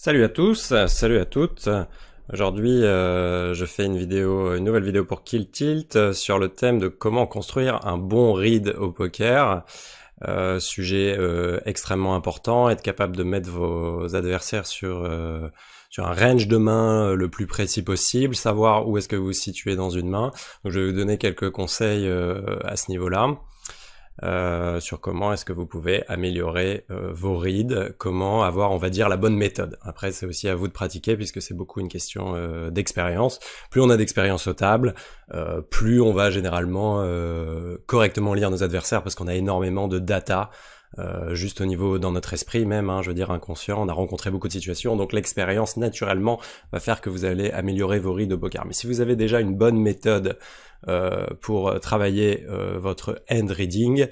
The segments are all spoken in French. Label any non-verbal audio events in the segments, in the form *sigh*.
Salut à tous, euh, salut à toutes. Aujourd'hui, euh, je fais une vidéo, une nouvelle vidéo pour Kill Tilt euh, sur le thème de comment construire un bon read au poker. sujet extrêmement important, être capable de mettre vos adversaires sur, sur un range de main le plus précis possible, savoir où est-ce que vous vous situez dans une main. je vais vous donner quelques conseils à ce niveau-là. Euh, sur comment est-ce que vous pouvez améliorer euh, vos reads, comment avoir, on va dire, la bonne méthode. Après, c'est aussi à vous de pratiquer puisque c'est beaucoup une question euh, d'expérience. Plus on a d'expérience au table, plus on va généralement correctement lire nos adversaires parce qu'on a énormément de data euh, juste au niveau dans notre esprit même, hein, je veux dire inconscient, on a rencontré beaucoup de situations, donc l'expérience naturellement va faire que vous allez améliorer vos rides au bocard. Mais si vous avez déjà une bonne méthode euh, pour travailler euh, votre end reading,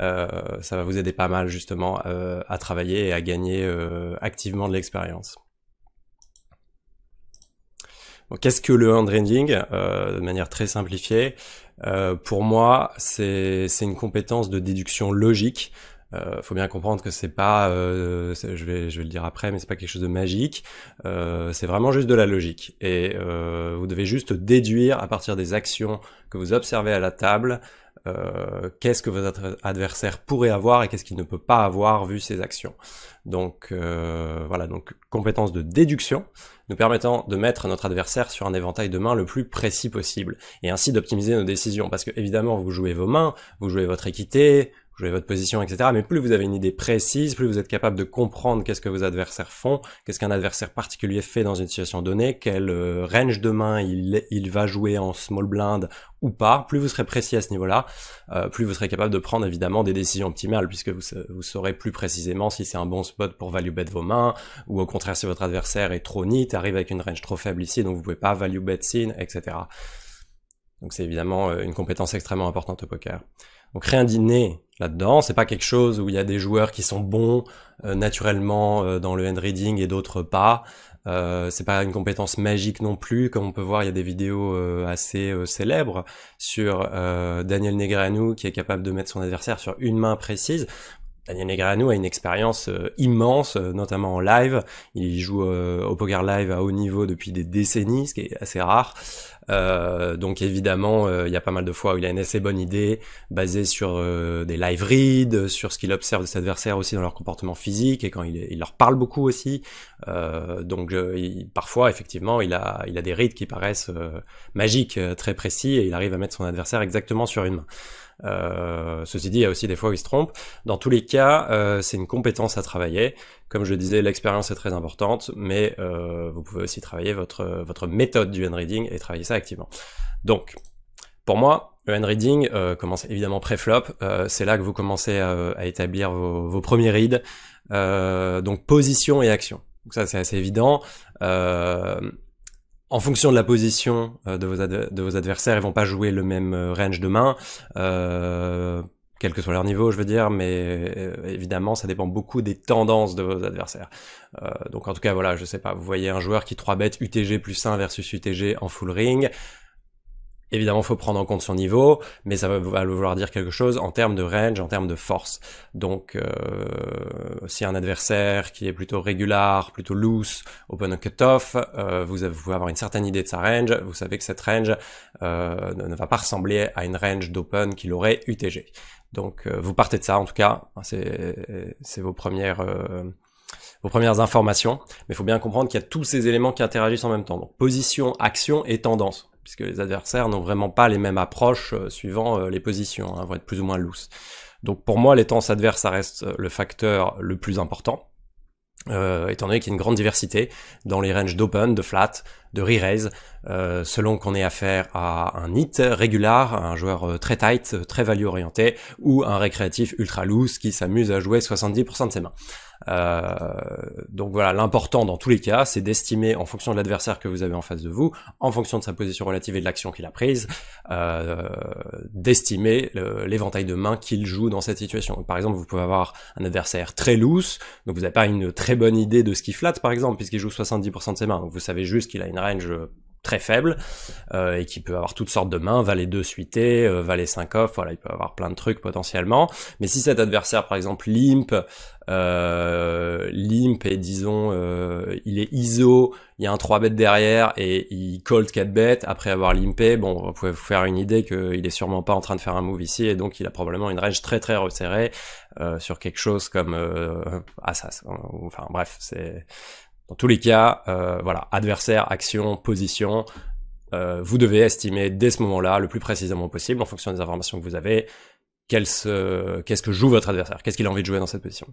ça va vous aider pas mal justement à travailler et à gagner activement de l'expérience. Qu'est-ce que le hand reading De manière très simplifiée, pour moi, c'est une compétence de déduction logique euh, faut bien comprendre que c'est pas, euh, je vais je vais le dire après, mais c'est pas quelque chose de magique. Euh, c'est vraiment juste de la logique et euh, vous devez juste déduire à partir des actions que vous observez à la table qu'est-ce que votre adversaire pourrait avoir et qu'est-ce qu'il ne peut pas avoir vu ses actions. Donc voilà, donc compétence de déduction nous permettant de mettre notre adversaire sur un éventail de mains le plus précis possible et ainsi d'optimiser nos décisions parce que évidemment vous jouez vos mains, vous jouez votre équité, jouez votre position, etc. Mais plus vous avez une idée précise, plus vous êtes capable de comprendre qu'est-ce que vos adversaires font, qu'est-ce qu'un adversaire particulier fait dans une situation donnée, quel euh, range de main il, va jouer en small blind ou pas, plus vous serez précis à ce niveau-là, euh, plus vous serez capable de prendre évidemment des décisions optimales, puisque vous, saurez plus précisément si c'est un bon spot pour value bet vos mains, ou au contraire si votre adversaire est trop neat, arrive avec une range trop faible ici, donc vous pouvez pas value bet sin, etc. Donc c'est évidemment euh, une compétence extrêmement importante au poker. On crée un dîner là-dedans. C'est pas quelque chose où il y a des joueurs qui sont bons euh, naturellement euh, dans le hand reading et d'autres pas. Euh, c'est pas une compétence magique non plus. Comme on peut voir, il y a des vidéos euh, assez célèbres sur Daniel Negreanu qui est capable de mettre son adversaire sur une main précise. Daniel Negreanu a une expérience euh, immense, euh, notamment en live. Il joue euh, au poker live à haut niveau depuis des décennies, ce qui est assez rare. donc évidemment, il y a pas mal de fois où il a une assez bonne idée, basée sur des live reads, sur ce qu'il observe de ses adversaires aussi dans leur comportement physique, et quand il, leur parle beaucoup aussi. donc parfois, effectivement, il a, il a des reads qui paraissent magiques, très précis, et il arrive à mettre son adversaire exactement sur une main. Euh, ceci dit, il y a aussi des fois où il se trompe. Dans tous les cas, euh, c'est une compétence à travailler. Comme je disais, l'expérience est très importante, mais euh, vous pouvez aussi travailler votre, votre méthode du reading et travailler ça activement. Donc, pour moi, le hand reading commence évidemment pré-flop, c'est là que vous commencez à, établir vos, premiers reads, donc position et action. Donc ça c'est assez évident en fonction de la position euh, de, vos adversaires, ils vont pas jouer le même euh, range de main, euh, quel que soit leur niveau, je veux dire, mais évidemment, ça dépend beaucoup des tendances de vos adversaires. donc en tout cas, voilà, je sais pas, vous voyez un joueur qui 3 bêtes UTG plus 1 versus UTG en full ring, Évidemment, faut prendre en compte son niveau, mais ça va vouloir dire quelque chose en termes de range, en termes de force. Donc, euh, si un adversaire qui est plutôt régulier, plutôt loose, open cut off euh, vous, vous pouvez avoir une certaine idée de sa range. Vous savez que cette range euh, ne va pas ressembler à une range d'open qu'il aurait UTG. Donc, euh, vous partez de ça en tout cas. C'est vos premières euh, vos premières informations, mais il faut bien comprendre qu'il y a tous ces éléments qui interagissent en même temps. Donc position, action et tendance puisque les adversaires n'ont vraiment pas les mêmes approches euh, suivant euh, les positions, hein, vont être plus ou moins loose. Donc pour moi, les temps adverses, ça reste euh, le facteur le plus important, étant donné qu'il y a une grande diversité dans les ranges d'open, de flat, de re-raise, selon qu'on ait affaire à un hit régular, un joueur très tight, très value orienté, ou un récréatif ultra loose qui s'amuse à jouer 70% de ses mains. Euh, donc voilà, l'important dans tous les cas, c'est d'estimer en fonction de l'adversaire que vous avez en face de vous, en fonction de sa position relative et de l'action qu'il a prise, euh, d'estimer l'éventail de mains qu'il joue dans cette situation. Par exemple, vous pouvez avoir un adversaire très loose, donc vous n'avez pas une très bonne idée de ce qu'il flatte par exemple, puisqu'il joue 70% de ses mains, vous savez juste qu'il a une range très faible euh, et qui peut avoir toutes sortes de mains, valet 2 suité, euh, valet 5 off, voilà, il peut avoir plein de trucs potentiellement. Mais si cet adversaire par exemple limp, euh, limp et disons euh, il est iso, il y a un 3 bet derrière et il cold 4 bet après avoir limpé, bon, vous pouvez vous faire une idée qu'il est sûrement pas en train de faire un move ici et donc il a probablement une range très très resserrée sur quelque chose comme Assas. Enfin bref, c'est dans tous les cas, euh, voilà, adversaire, action, position, euh, vous devez estimer dès ce moment-là, le plus précisément possible, en fonction des informations que vous avez, qu'est-ce que joue votre adversaire, qu'est-ce qu'il a envie de jouer dans cette position.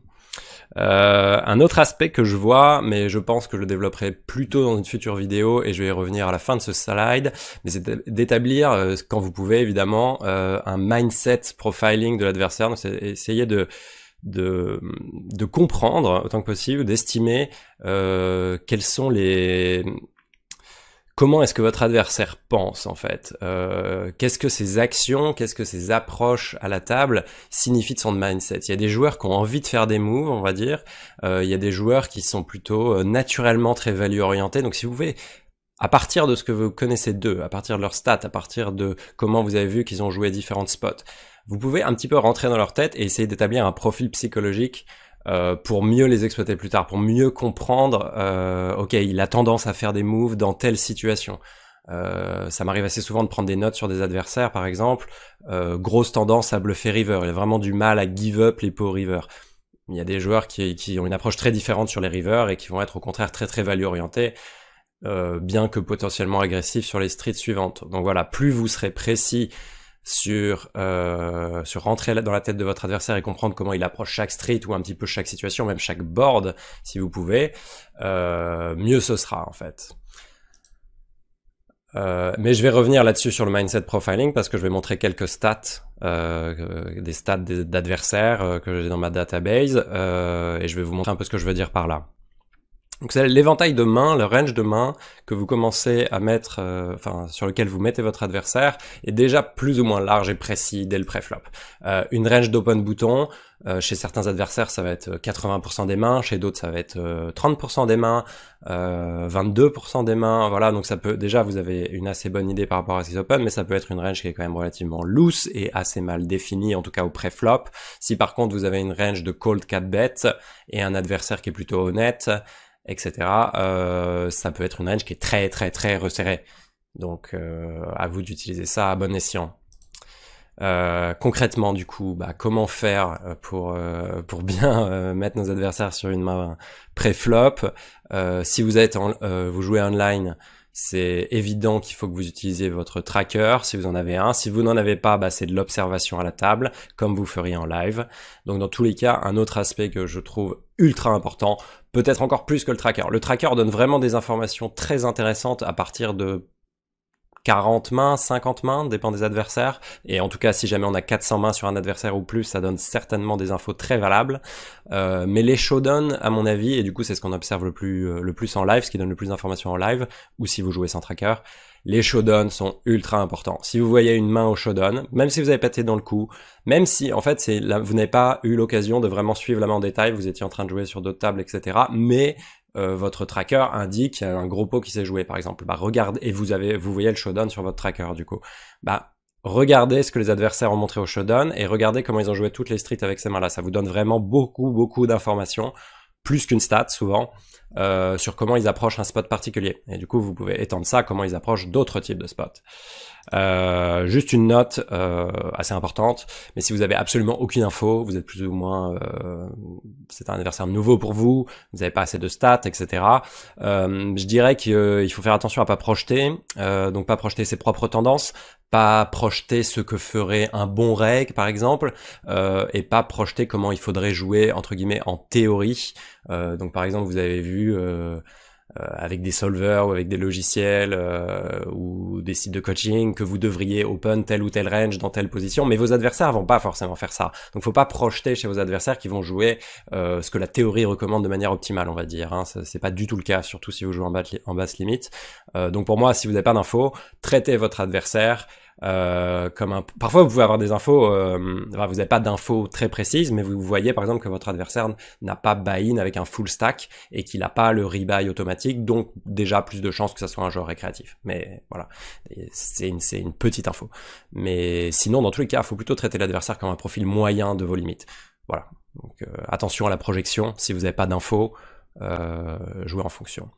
Euh, un autre aspect que je vois, mais je pense que je le développerai plutôt dans une future vidéo et je vais y revenir à la fin de ce slide, mais c'est d'établir, quand vous pouvez évidemment, un mindset profiling de l'adversaire. Donc, essayer de de, comprendre autant que possible, d'estimer euh, quels sont les comment est-ce que votre adversaire pense en fait euh, Qu'est-ce que ses actions, qu'est-ce que ses approches à la table signifient de son mindset Il y a des joueurs qui ont envie de faire des moves, on va dire. Euh, il y a des joueurs qui sont plutôt naturellement très value orientés. Donc si vous pouvez à partir de ce que vous connaissez d'eux, à partir de leurs stats, à partir de comment vous avez vu qu'ils ont joué différentes spots, vous pouvez un petit peu rentrer dans leur tête et essayer d'établir un profil psychologique euh, pour mieux les exploiter plus tard, pour mieux comprendre, euh, ok, il a tendance à faire des moves dans telle situation. Euh, ça m'arrive assez souvent de prendre des notes sur des adversaires, par exemple. Euh, grosse tendance à bluffer River. Il a vraiment du mal à give up les pots River. Il y a des joueurs qui, qui ont une approche très différente sur les River et qui vont être au contraire très très value orientés, bien que potentiellement agressifs sur les streets suivantes. Donc voilà, plus vous serez précis sur, euh, sur rentrer dans la tête de votre adversaire et comprendre comment il approche chaque street ou un petit peu chaque situation, même chaque board, si vous pouvez, euh, mieux ce sera en fait. Euh, mais je vais revenir là-dessus sur le mindset profiling parce que je vais montrer quelques stats, des stats d'adversaires que j'ai dans ma database et je vais vous montrer un peu ce que je veux dire par là. Donc c'est l'éventail de mains, le range de mains que vous commencez à mettre, euh, enfin sur lequel vous mettez votre adversaire est déjà plus ou moins large et précis dès le préflop. Euh, une range d'open bouton, euh, chez certains adversaires ça va être 80% euh, des mains, chez d'autres ça va être 30% des mains, 22% des mains, voilà donc ça peut déjà vous avez une assez bonne idée par rapport à ces open, mais ça peut être une range qui est quand même relativement loose et assez mal définie en tout cas au préflop. Si par contre vous avez une range de cold cat bet et un adversaire qui est plutôt honnête etc. Euh, ça peut être une range qui est très très très resserrée. Donc euh, à vous d'utiliser ça à bon escient. Euh, concrètement du coup, bah, comment faire euh, pour pour bien mettre nos adversaires sur une main préflop Si vous êtes vous jouez online, c'est évident qu'il faut que vous utilisiez votre tracker si vous en avez un. Si vous n'en avez pas, bah, c'est de l'observation à la table, comme vous feriez en live. Donc dans tous les cas, un autre aspect que je trouve ultra important, peut-être encore plus que le tracker. Le tracker donne vraiment des informations très intéressantes à partir de 40 mains, 50 mains, dépend des adversaires. Et en tout cas, si jamais on a 400 mains sur un adversaire ou plus, ça donne certainement des infos très valables. Euh, mais les showdowns, à mon avis, et du coup c'est ce qu'on observe le plus, euh, le plus en live, ce qui donne le plus d'informations en live, ou si vous jouez sans tracker, les showdowns sont ultra importants. Si vous voyez une main au showdown, même si vous avez pété dans le coup, même si en fait c'est vous n'avez pas eu l'occasion de vraiment suivre la main en détail, vous étiez en train de jouer sur d'autres tables, etc. Mais euh, votre tracker indique un gros pot qui s'est joué par exemple. Bah regardez et vous avez vous voyez le showdown sur votre tracker du coup. Bah regardez ce que les adversaires ont montré au showdown et regardez comment ils ont joué toutes les streets avec ces mains-là. Ça vous donne vraiment beaucoup beaucoup d'informations plus qu'une stat souvent euh, sur comment ils approchent un spot particulier. Et du coup vous pouvez étendre ça comment ils approchent d'autres types de spots. Euh, juste une note euh, assez importante, mais si vous avez absolument aucune info, vous êtes plus ou moins, euh, c'est un anniversaire nouveau pour vous, vous n'avez pas assez de stats, etc. je dirais qu'il faut faire attention à pas projeter, donc pas projeter ses propres tendances, pas projeter ce que ferait un bon reg par exemple, et pas projeter comment il faudrait jouer entre guillemets en théorie. donc par exemple, vous avez vu euh, avec des solvers ou avec des logiciels euh, ou des sites de coaching que vous devriez open tel ou tel range dans telle position, mais vos adversaires vont pas forcément faire ça. Donc faut pas projeter chez vos adversaires qui vont jouer euh, ce que la théorie recommande de manière optimale, on va dire. Hein. C'est pas du tout le cas, surtout si vous jouez en, en basse limite. donc pour moi, si vous n'avez pas d'infos, traitez votre adversaire euh, comme un... Parfois, vous pouvez avoir des infos, euh, vous n'avez pas d'infos très précises, mais vous voyez par exemple que votre adversaire n'a pas buy-in avec un full stack et qu'il n'a pas le rebuy automatique, donc déjà plus de chances que ce soit un joueur récréatif. Mais voilà, c'est une, petite info. Mais sinon, dans tous les cas, il faut plutôt traiter l'adversaire comme un profil moyen de vos limites. Voilà, donc euh, attention à la projection, si vous n'avez pas d'infos, jouez en fonction.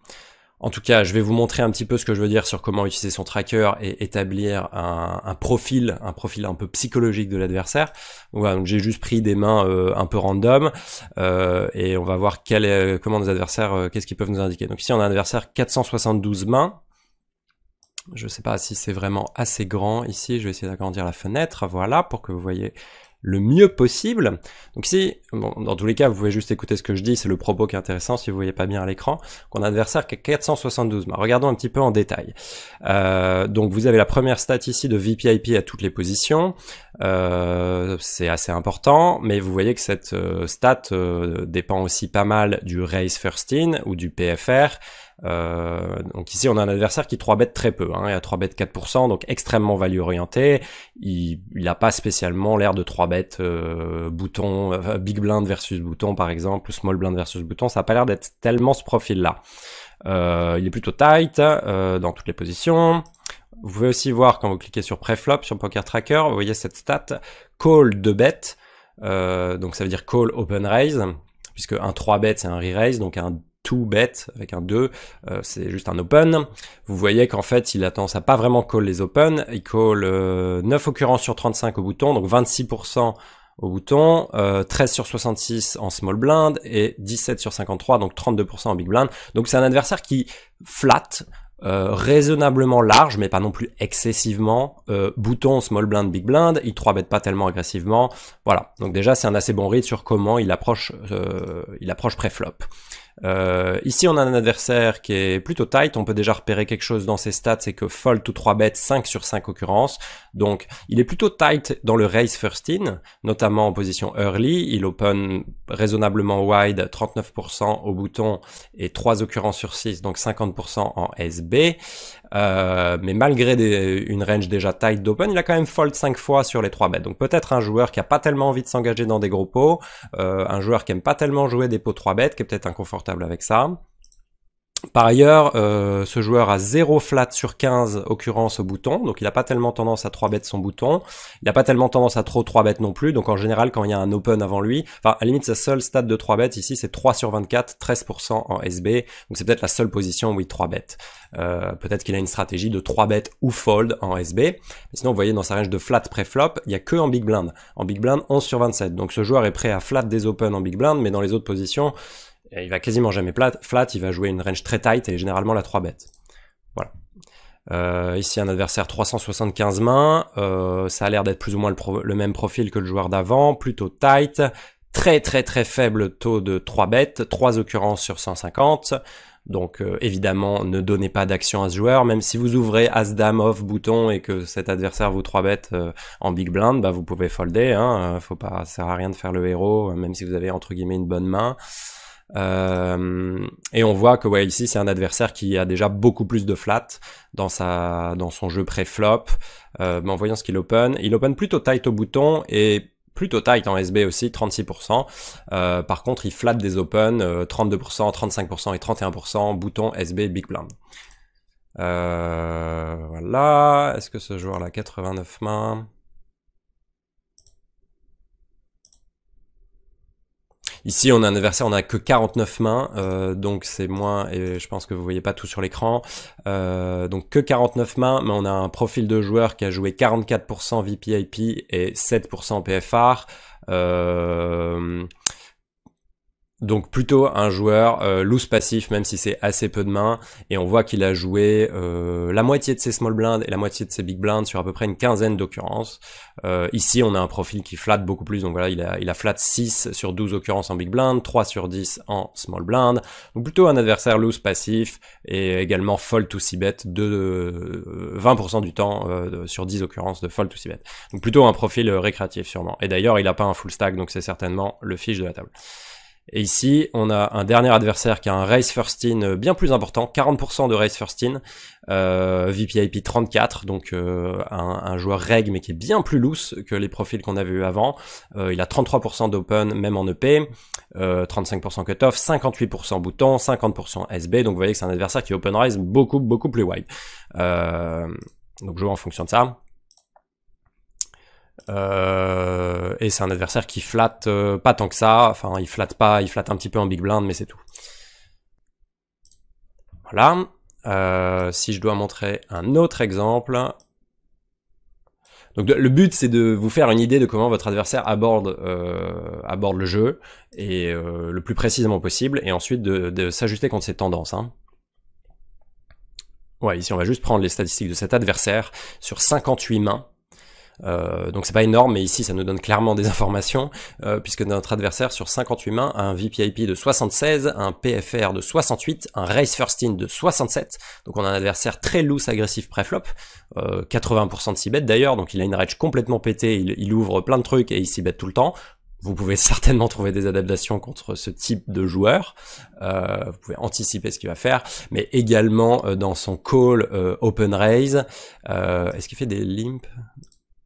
En tout cas, je vais vous montrer un petit peu ce que je veux dire sur comment utiliser son tracker et établir un, profil, un profil un peu psychologique de l'adversaire. Voilà, j'ai juste pris des mains euh, un peu random euh, et on va voir quel euh, comment nos adversaires, qu'est-ce qu'ils peuvent nous indiquer. Donc ici, on a un adversaire 472 mains. Je ne sais pas si c'est vraiment assez grand ici. Je vais essayer d'agrandir la fenêtre, voilà, pour que vous voyez le mieux possible. Donc si, dans tous les cas, vous pouvez juste écouter ce que je dis, c'est le propos qui est intéressant si vous voyez pas bien à l'écran, qu'on adversaire qui a 472 bah, Regardons un petit peu en détail. Euh, donc vous avez la première stat ici de VPIP à toutes les positions, euh, c'est assez important, mais vous voyez que cette euh, stat dépend aussi pas mal du Race First In ou du PFR, euh, donc ici, on a un adversaire qui 3 bêtes très peu. Hein, il a 3 bêtes 4%, donc extrêmement value orienté. Il n'a pas spécialement l'air de 3 bêtes euh, euh, big blind versus bouton par exemple, ou small blind versus bouton. Ça n'a pas l'air d'être tellement ce profil-là. il est plutôt tight dans toutes les positions. Vous pouvez aussi voir quand vous cliquez sur Preflop sur Poker Tracker, vous voyez cette stat call de bet. donc ça veut dire call open raise puisque un 3 bet c'est un re-raise, donc un tout bet avec un 2, euh, c'est juste un open. Vous voyez qu'en fait, il a tendance à pas vraiment call les open. Il call 9 euh, occurrences sur 35 au bouton, donc 26% au bouton, 13 euh, sur 66 en small blind et 17 sur 53, donc 32% en big blind. Donc c'est un adversaire qui flatte, raisonnablement large, mais pas non plus excessivement. Euh, bouton, small blind, big blind, il 3 bet pas tellement agressivement. Voilà, donc déjà c'est un assez bon read sur comment il approche, il approche pré-flop. Euh, ici, on a un adversaire qui est plutôt tight. On peut déjà repérer quelque chose dans ses stats, c'est que fold ou 3 bêtes 5 sur 5 occurrences. Donc, il est plutôt tight dans le race first in, notamment en position early. Il open raisonnablement wide, 39% au bouton et 3 occurrences sur 6, donc 50% en SB. Euh, mais malgré une range déjà tight d'open, il a quand même fold 5 fois sur les 3 bêtes. Donc peut-être un joueur qui a pas tellement envie de s'engager dans des gros pots, euh, un joueur qui aime pas tellement jouer des pots 3 bêtes, qui est peut-être inconfortable avec ça. Par ailleurs, euh, ce joueur a 0 flat sur 15 occurrence au bouton, donc il n'a pas tellement tendance à 3 bêtes son bouton, il n'a pas tellement tendance à trop 3 bêtes non plus, donc en général quand il y a un open avant lui, enfin à la limite sa seule stat de 3 bêtes ici c'est 3 sur 24, 13% en SB, donc c'est peut-être la seule position où il 3 bêtes. Euh, peut-être qu'il a une stratégie de 3 bêtes ou fold en SB, sinon vous voyez dans sa range de flat pré-flop, il n'y a que en big blind, en big blind 11 sur 27, donc ce joueur est prêt à flat des open en big blind, mais dans les autres positions il va quasiment jamais flat, il va jouer une range très tight et généralement la 3 bête. Voilà. Euh, ici un adversaire 375 mains, euh, ça a l'air d'être plus ou moins le, même profil que le joueur d'avant, plutôt tight, très très très faible taux de 3 bêtes, 3 occurrences sur 150, donc euh, évidemment ne donnez pas d'action à ce joueur, même si vous ouvrez As-Dame off bouton et que cet adversaire vous 3 bêtes en big blind, bah vous pouvez folder, hein, faut pas, ça sert à rien de faire le héros, même si vous avez entre guillemets une bonne main. Euh, et on voit que ouais, ici, c'est un adversaire qui a déjà beaucoup plus de flat dans, sa, dans son jeu pré-flop. Euh, en voyant ce qu'il open, il open plutôt tight au bouton et plutôt tight en SB aussi, 36%. Euh, par contre, il flat des open, 32%, euh, 35% et 31%, bouton SB big blind. Euh, voilà, est-ce que ce joueur-là, 89 mains Ici, on a un adversaire, on a que 49 mains, euh, donc c'est moins, et je pense que vous voyez pas tout sur l'écran. Euh, donc que 49 mains, mais on a un profil de joueur qui a joué 44% VPIP et 7% PFR. Euh, donc plutôt un joueur euh, loose passif, même si c'est assez peu de mains. Et on voit qu'il a joué euh, la moitié de ses small blinds et la moitié de ses big blinds sur à peu près une quinzaine d'occurrences. Euh, ici, on a un profil qui flatte beaucoup plus. Donc voilà, il a, il a flat 6 sur 12 occurrences en big blind, 3 sur 10 en small blind. Donc plutôt un adversaire loose passif et également fold to si bet de 20% du temps sur 10 occurrences de fold to si bet. Donc plutôt un profil récréatif sûrement. Et d'ailleurs, il n'a pas un full stack, donc c'est certainement le fiche de la table. Et ici, on a un dernier adversaire qui a un race first in euh, bien plus important, 40% de race first in, euh, VPIP 34, donc euh, un, joueur reg mais qui est bien plus loose que les profils qu'on avait eu avant. Euh, il a 33% d'open même en EP, 35% cutoff, 58% bouton, 50% SB, donc vous voyez que c'est un adversaire qui open raise beaucoup beaucoup plus wide. donc jouer en fonction de ça. Euh, et c'est un adversaire qui flatte euh, pas tant que ça. Enfin, il flatte pas, il flatte un petit peu en big blind, mais c'est tout. Voilà. Euh, si je dois montrer un autre exemple. Donc le but c'est de vous faire une idée de comment votre adversaire aborde, le jeu et le plus précisément possible et ensuite de, s'ajuster contre ses tendances. Hein. Ouais, ici on va juste prendre les statistiques de cet adversaire sur 58 mains euh, donc c'est pas énorme, mais ici ça nous donne clairement des *laughs* informations, euh, puisque notre adversaire sur 58 mains a un VPIP de 76, un PFR de 68, un Race First In de 67, donc on a un adversaire très loose agressif préflop, euh, 80% de 6 d'ailleurs, donc il a une rage complètement pétée, il, ouvre plein de trucs et il bête tout le temps, vous pouvez *laughs* certainement trouver des adaptations contre ce type de joueur. Euh, vous pouvez anticiper ce qu'il va faire, mais également euh, dans son call open raise. Est-ce qu'il fait des limps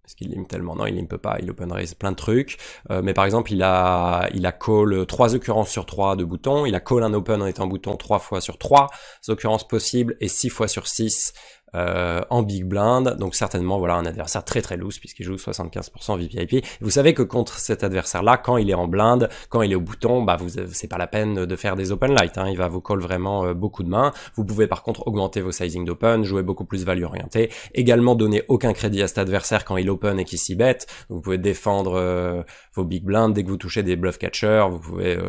est-ce qu'il limpe tellement Non, il limpe pas, il open raise plein de trucs. Euh, mais par exemple, il a, il a call 3 occurrences sur 3 de boutons. Il a call un open en étant bouton 3 fois sur 3 occurrences possibles et 6 fois sur 6 euh, en big blind, donc certainement voilà un adversaire très très loose puisqu'il joue 75% VPIP. Vous savez que contre cet adversaire-là, quand il est en blind, quand il est au bouton, bah vous c'est pas la peine de faire des open light, hein. il va vous call vraiment euh, beaucoup de mains. Vous pouvez par contre augmenter vos sizing d'open, jouer beaucoup plus value orienté, également donner aucun crédit à cet adversaire quand il open et qu'il s'y bête. Vous pouvez défendre euh, vos big blind, dès que vous touchez des bluff catchers, vous pouvez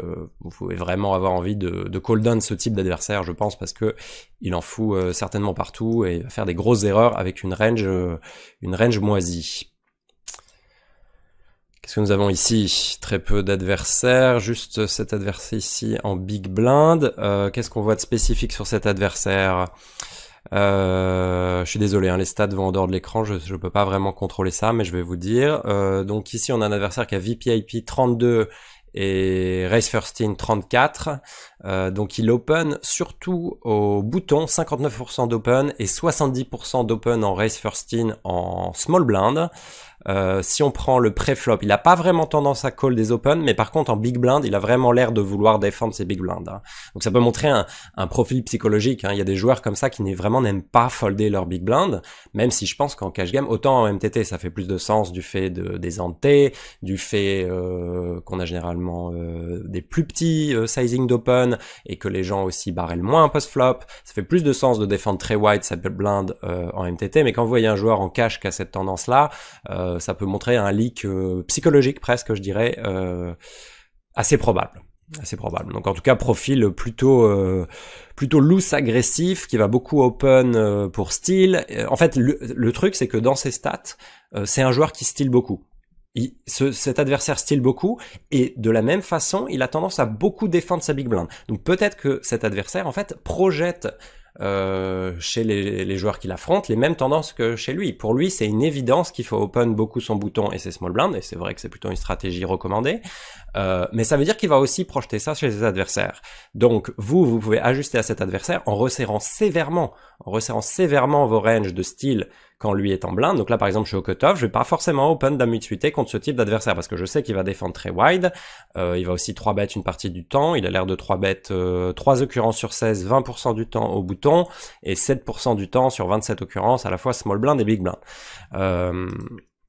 vous pouvez vraiment avoir envie de, de call down ce type d'adversaire, je pense, parce que il en fout certainement partout et faire des grosses erreurs avec une range, euh, une range moisie. Qu'est-ce que nous avons ici Très peu d'adversaires, juste cet adversaire ici en big blind. Euh, qu'est-ce qu'on voit de spécifique sur cet adversaire euh, je suis désolé, hein, les stats vont en dehors de l'écran, je ne peux pas vraiment contrôler ça, mais je vais vous dire. donc ici, on a un adversaire qui a VPIP 32 et Race First In 34. Euh, donc il open surtout au bouton, 59% d'open et 70% d'open en Race First In en small blind. Euh, si on prend le pré-flop, il n'a pas vraiment tendance à call des open, mais par contre en big blind, il a vraiment l'air de vouloir défendre ses big blinds. Hein. Donc ça peut montrer un, un profil psychologique. Hein. Il y a des joueurs comme ça qui vraiment n'aiment pas folder leur big blind, même si je pense qu'en cash game, autant en MTT, ça fait plus de sens du fait de, des antés, du fait euh, qu'on a généralement euh, des plus petits sizing d'open et que les gens aussi barrent moins post-flop. Ça fait plus de sens de défendre très wide sa blind en MTT, mais quand vous voyez un joueur en cash qui a cette tendance-là, euh, ça peut montrer un leak euh, psychologique presque, je dirais, euh, assez probable. Assez probable. Donc en tout cas, profil plutôt plutôt loose agressif qui va beaucoup open pour style. En fait, le, truc c'est que dans ses stats, c'est un joueur qui style beaucoup. cet adversaire style beaucoup et de la même façon, il a tendance à beaucoup défendre sa big blind. Donc peut-être que cet adversaire en fait projette euh, chez les, les joueurs qui l'affrontent les mêmes tendances que chez lui. Pour lui, c'est une évidence qu'il faut open beaucoup son bouton et ses small blind. et c'est vrai que c'est plutôt une stratégie recommandée. Euh, mais ça veut dire qu'il va aussi projeter ça chez ses adversaires. Donc vous, vous pouvez ajuster à cet adversaire en resserrant sévèrement, en resserrant sévèrement vos ranges de style quand lui est en blind. Donc là, par exemple, je suis au cutoff, je vais pas forcément open d'amitié contre ce type d'adversaire parce que je sais qu'il va défendre très wide. Euh, il va aussi 3 bêtes une partie du temps. Il a l'air de 3 bêtes 3 euh, occurrences sur 16, 20% du temps au bouton et 7% du temps sur 27 occurrences à la fois small blind et big blind. Euh,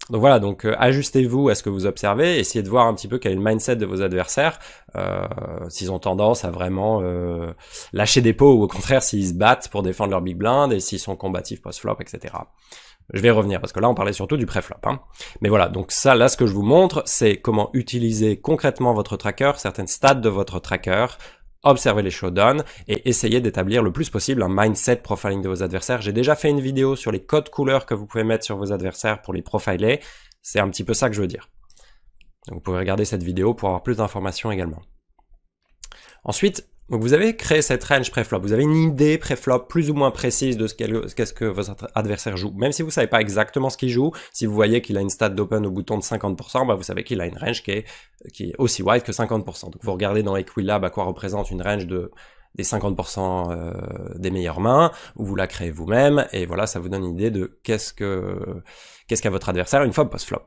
donc voilà, donc euh, ajustez-vous à ce que vous observez, essayez de voir un petit peu quel est le mindset de vos adversaires, euh, s'ils ont tendance à vraiment euh, lâcher des pots ou au contraire s'ils se battent pour défendre leur big blind et s'ils sont combatifs post-flop, etc. Je vais revenir parce que là on parlait surtout du pré-flop. Hein. Mais voilà, donc ça là ce que je vous montre c'est comment utiliser concrètement votre tracker, certaines stats de votre tracker Observez les showdowns et essayez d'établir le plus possible un mindset profiling de vos adversaires. J'ai déjà fait une vidéo sur les codes couleurs que vous pouvez mettre sur vos adversaires pour les profiler. C'est un petit peu ça que je veux dire. vous pouvez regarder cette vidéo pour avoir plus d'informations également. Ensuite, donc vous avez créé cette range préflop, vous avez une idée pré-flop plus ou moins précise de ce qu'est-ce que votre adversaire joue. Même si vous savez pas exactement ce qu'il joue, si vous voyez qu'il a une stat d'open au bouton de 50%, bah, vous savez qu'il a une range qui est, qui est aussi wide que 50%. Donc vous regardez dans Equilab à quoi représente une range de des 50% euh, des meilleures mains, ou vous la créez vous-même, et voilà, ça vous donne une idée de qu'est-ce qu'est-ce qu'a votre adversaire une fois post-flop.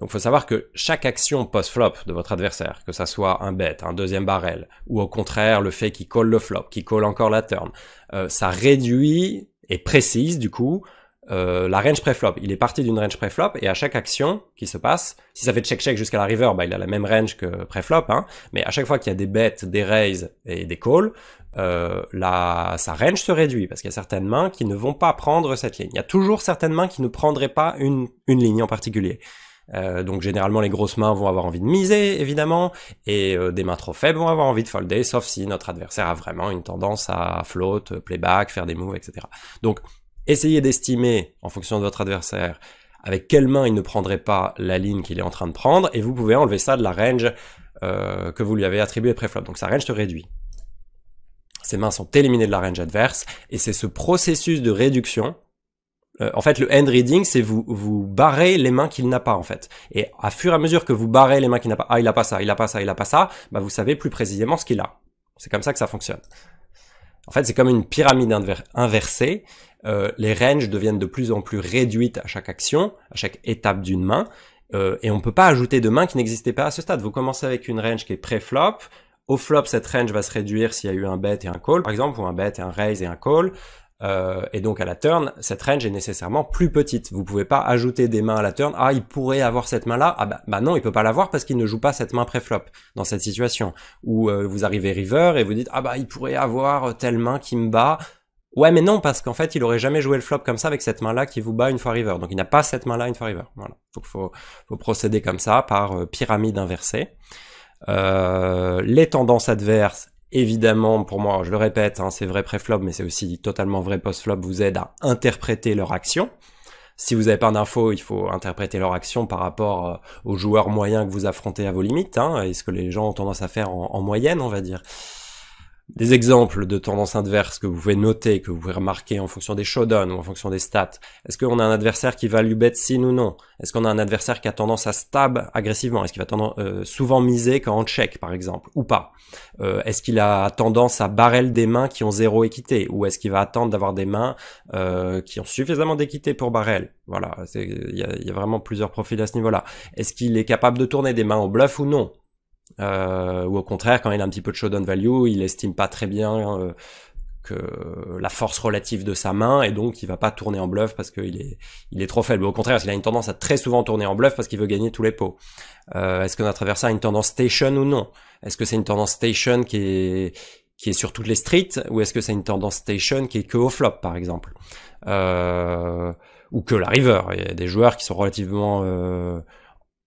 Donc il faut savoir que chaque action post-flop de votre adversaire, que ça soit un bet, un deuxième barrel, ou au contraire le fait qu'il colle le flop, qu'il colle encore la turn, euh, ça réduit et précise du coup euh, la range pré-flop. Il est parti d'une range pré-flop et à chaque action qui se passe, si ça fait check-check jusqu'à la river, bah, il a la même range que pré-flop, hein, mais à chaque fois qu'il y a des bets, des raises et des calls, euh, sa range se réduit parce qu'il y a certaines mains qui ne vont pas prendre cette ligne. Il y a toujours certaines mains qui ne prendraient pas une, une ligne en particulier. Euh, donc généralement les grosses mains vont avoir envie de miser évidemment et euh, des mains trop faibles vont avoir envie de folder sauf si notre adversaire a vraiment une tendance à float, playback, faire des moves, etc. Donc essayez d'estimer en fonction de votre adversaire avec quelle main il ne prendrait pas la ligne qu'il est en train de prendre et vous pouvez enlever ça de la range euh, que vous lui avez attribuée pré-flop. Donc sa range se réduit. Ses mains sont éliminées de la range adverse et c'est ce processus de réduction euh, en fait, le end reading, c'est vous vous barrez les mains qu'il n'a pas en fait. Et à fur et à mesure que vous barrez les mains qu'il n'a pas, ah il a pas ça, il a pas ça, il a pas ça, bah vous savez plus précisément ce qu'il a. C'est comme ça que ça fonctionne. En fait, c'est comme une pyramide inversée. Euh, les ranges deviennent de plus en plus réduites à chaque action, à chaque étape d'une main, euh, et on peut pas ajouter de mains qui n'existaient pas à ce stade. Vous commencez avec une range qui est pré-flop. Au flop, cette range va se réduire s'il y a eu un bet et un call, par exemple, ou un bet et un raise et un call. Euh, et donc à la turn, cette range est nécessairement plus petite. Vous pouvez pas ajouter des mains à la turn. Ah, il pourrait avoir cette main-là. Ah bah, bah, non, il peut pas l'avoir parce qu'il ne joue pas cette main pré-flop dans cette situation. Ou euh, vous arrivez river et vous dites ah bah il pourrait avoir telle main qui me bat. Ouais, mais non parce qu'en fait il aurait jamais joué le flop comme ça avec cette main-là qui vous bat une fois river. Donc il n'a pas cette main-là une fois river. Voilà. Donc faut, faut procéder comme ça par euh, pyramide inversée. les tendances adverses évidemment, pour moi, je le répète, hein, c'est vrai pré-flop, mais c'est aussi totalement vrai post-flop, vous aide à interpréter leur action. Si vous n'avez pas d'infos, il faut interpréter leur action par rapport euh, aux joueurs moyens que vous affrontez à vos limites, hein, et ce que les gens ont tendance à faire en moyenne, on va dire des exemples de tendances adverses que vous pouvez noter, que vous pouvez remarquer en fonction des showdowns ou en fonction des stats. Est-ce qu'on a un adversaire qui va lui bet sin ou non Est-ce qu'on a un adversaire qui a tendance à stab agressivement Est-ce qu'il va tendance, euh, souvent miser quand on check, par exemple, ou pas euh, Est-ce qu'il a tendance à barrel des mains qui ont zéro équité Ou est-ce qu'il va attendre d'avoir des mains euh, qui ont suffisamment d'équité pour barrel Voilà, il y, y a, vraiment plusieurs profils à ce niveau-là. Est-ce qu'il est capable de tourner des mains au bluff ou non euh, ou au contraire, quand il a un petit peu de showdown value, il estime pas très bien euh, que la force relative de sa main, et donc il va pas tourner en bluff parce qu'il est, il est trop faible. Au contraire, il a une tendance à très souvent tourner en bluff parce qu'il veut gagner tous les pots. Euh, Est-ce qu'on a adversaire a une tendance station ou non Est-ce que c'est une tendance station qui est qui est sur toutes les streets, ou est-ce que c'est une tendance station qui est que au flop, par exemple euh, ou que la river. Il y a des joueurs qui sont relativement euh,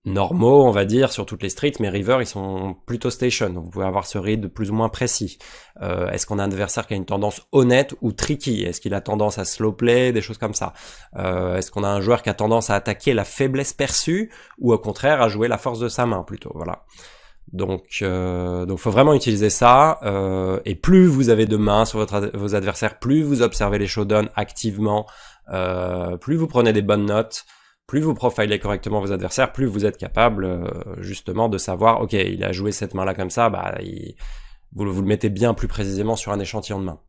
normaux, on va dire, sur toutes les streets, mais River, ils sont plutôt station, vous pouvez avoir ce read plus ou moins précis. Euh, est-ce qu'on a un adversaire qui a une tendance honnête ou tricky Est-ce qu'il a tendance à slow play, des choses comme ça euh, Est-ce qu'on a un joueur qui a tendance à attaquer la faiblesse perçue, ou au contraire à jouer la force de sa main, plutôt, voilà. Donc, euh, donc faut vraiment utiliser ça. Euh, et plus vous avez de mains sur vos adversaires, plus vous observez les showdowns activement, euh, plus vous prenez des bonnes notes, plus vous profilez correctement vos adversaires, plus vous êtes capable euh, justement de savoir, ok, il a joué cette main-là comme ça, bah, vous, le, vous, mettez bien plus précisément sur un échantillon de main.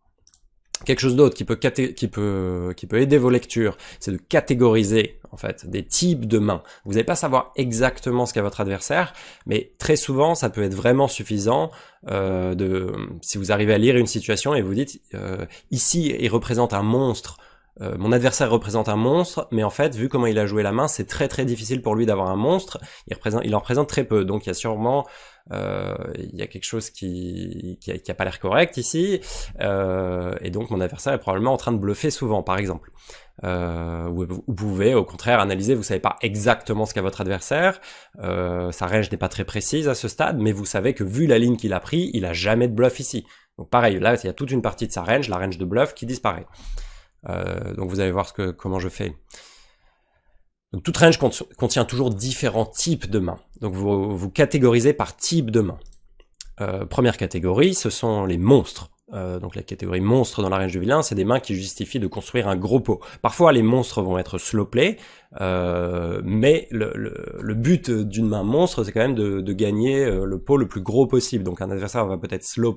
Quelque chose d'autre qui peut, qui, qui peut aider vos lectures, c'est de catégoriser en fait des types de mains. Vous n'allez pas savoir exactement ce qu'a votre adversaire, mais très souvent ça peut être vraiment suffisant euh, de si vous arrivez à lire une situation et vous dites euh, ici il représente un monstre euh, mon adversaire représente un monstre, mais en fait, vu comment il a joué la main, c'est très très difficile pour lui d'avoir un monstre. Il, représente, il en représente très peu, donc il y a sûrement euh, il y a quelque chose qui qui pas l'air correct ici, euh, et donc mon adversaire est probablement en train de bluffer souvent, par exemple. vous, pouvez au contraire analyser, vous savez pas exactement ce qu'a votre adversaire, sa range n'est pas très précise à ce stade, mais vous savez que vu la ligne qu'il a pris, il a jamais de bluff ici. Donc pareil, là il y a toute une partie de sa range, la range de bluff, qui disparaît. Euh, donc vous allez voir comment je fais. Donc, toute range contient toujours différents types de mains. Donc vous, vous catégorisez par type de main. Euh, première catégorie, ce sont les monstres. Euh, donc la catégorie monstre dans la range du vilain, c'est des mains qui justifient de construire un gros pot. Parfois les monstres vont être slow euh, mais le, but d'une main monstre, c'est quand même de, gagner euh, le pot le plus gros possible. Donc un adversaire va peut-être slow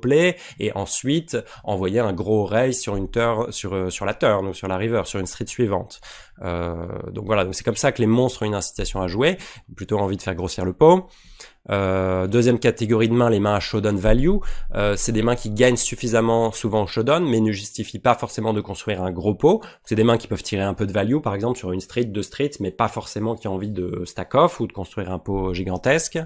et ensuite envoyer un gros raise sur une turn, sur euh, sur la turn ou sur la river, sur une street suivante. donc voilà, donc c'est comme ça que les monstres ont une incitation à jouer, plutôt envie de faire grossir le pot. Euh, deuxième catégorie de mains, les mains à showdown value. Euh, c'est des mains qui gagnent suffisamment souvent au showdown, mais ne justifient pas forcément de construire un gros pot. C'est des mains qui peuvent tirer un peu de value, par exemple sur une street, deux streets, mais pas forcément qui ont envie de stack off ou de construire un pot gigantesque.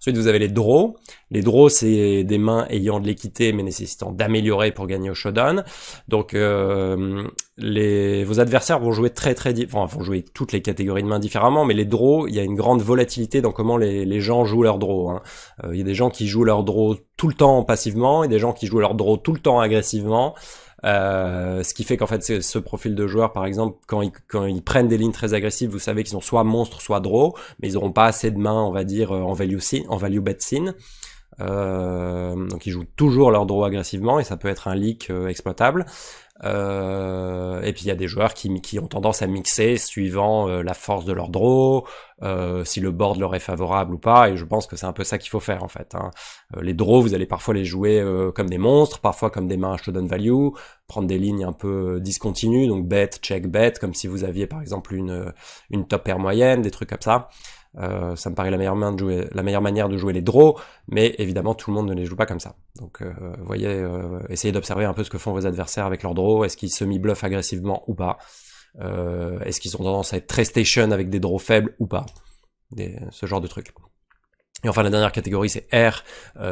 Ensuite, vous avez les draws. Les draws, c'est des mains ayant de l'équité mais nécessitant d'améliorer pour gagner au showdown. Donc, euh, les, vos adversaires vont jouer très très, enfin, vont jouer toutes les catégories de mains différemment, mais les draws, il y a une grande volatilité dans comment les, gens jouent leurs draws. Hein. Euh, il y a des gens qui jouent leurs draws tout le temps passivement, et des gens qui jouent leurs draws tout le temps agressivement. Euh, ce qui fait qu'en fait, ce profil de joueur, par exemple, quand ils, prennent des lignes très agressives, vous savez qu'ils ont soit monstre, soit draw, mais ils n'auront pas assez de mains, on va dire, euh, en value, scene, en value bet scene. Euh, donc ils jouent toujours leur draw agressivement et ça peut être un leak exploitable. Euh, et puis il y a des joueurs qui, ont tendance à mixer suivant euh, la force de leur draw, euh, si le board leur est favorable ou pas. Et je pense que c'est un peu ça qu'il faut faire en fait. Hein. les draws, vous allez parfois les jouer comme des monstres, parfois comme des mains à showdown value, prendre des lignes un peu discontinues, donc bet, check, bet, comme si vous aviez par exemple une, une top pair moyenne, des trucs comme ça. Euh, ça me paraît la meilleure, main de jouer, la meilleure manière de jouer les draws, mais évidemment tout le monde ne les joue pas comme ça. Donc euh, voyez, euh, essayez d'observer un peu ce que font vos adversaires avec leurs draws, est-ce qu'ils semi-bluffent agressivement ou pas, est-ce qu'ils ont tendance à être très station avec des draws faibles ou pas, ce genre de trucs. Et enfin, la dernière catégorie, c'est R.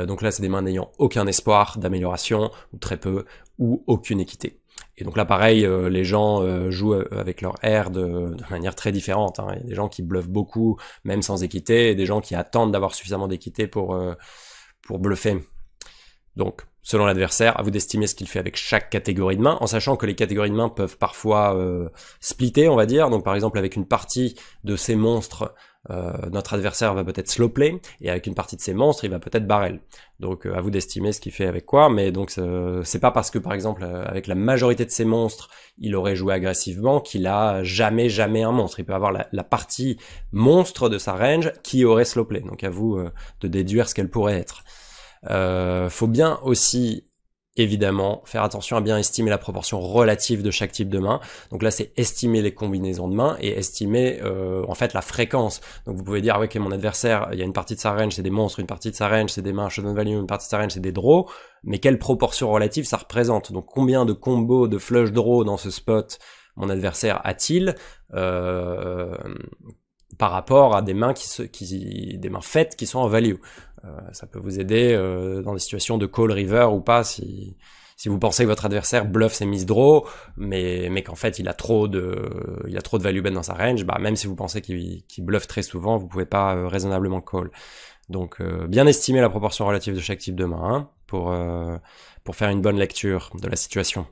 donc là, c'est des mains n'ayant aucun espoir d'amélioration, ou très peu, ou aucune équité. Et donc là, pareil, euh, les gens euh, jouent euh, avec leur air de, manière très différente. Hein. Il y a des gens qui bluffent beaucoup, même sans équité, et des gens qui attendent d'avoir suffisamment d'équité pour, pour bluffer. Donc, selon l'adversaire, à vous d'estimer ce qu'il fait avec chaque catégorie de main, en sachant que les catégories de main peuvent parfois splitter, on va dire. Donc, par exemple, avec une partie de ces monstres euh, notre adversaire va peut-être slow et avec une partie de ses monstres, il va peut-être barrel. Donc euh, à vous d'estimer ce qu'il fait avec quoi, mais donc c'est pas parce que par exemple euh, avec la majorité de ses monstres, il aurait joué agressivement qu'il a jamais jamais un monstre. Il peut avoir la, la, partie monstre de sa range qui aurait slow Donc à vous de déduire ce qu'elle pourrait être. faut bien aussi évidemment faire attention à bien estimer la proportion relative de chaque type de main. Donc là, c'est estimer les combinaisons de mains et estimer euh, en fait la fréquence. Donc vous pouvez dire, ok mon adversaire, il y a une partie de sa range, c'est des monstres, une partie de sa range, c'est des mains showdown value, une partie de sa range, c'est des draws. Mais quelle proportion relative ça représente Donc combien de combos de flush draws dans ce spot mon adversaire a-t-il euh, par rapport à des mains qui, se, qui des mains faites qui sont en value. Euh, ça peut vous aider euh, dans des situations de call river ou pas si, si vous pensez que votre adversaire bluffe ses mises draw, mais, mais qu'en fait il a trop de, il a trop de value bet dans sa range, bah même si vous pensez qu'il bluffe très souvent, vous pouvez pas euh, raisonnablement call. Donc bien estimer la proportion relative de chaque type de main hein, pour, pour faire une bonne lecture de la situation.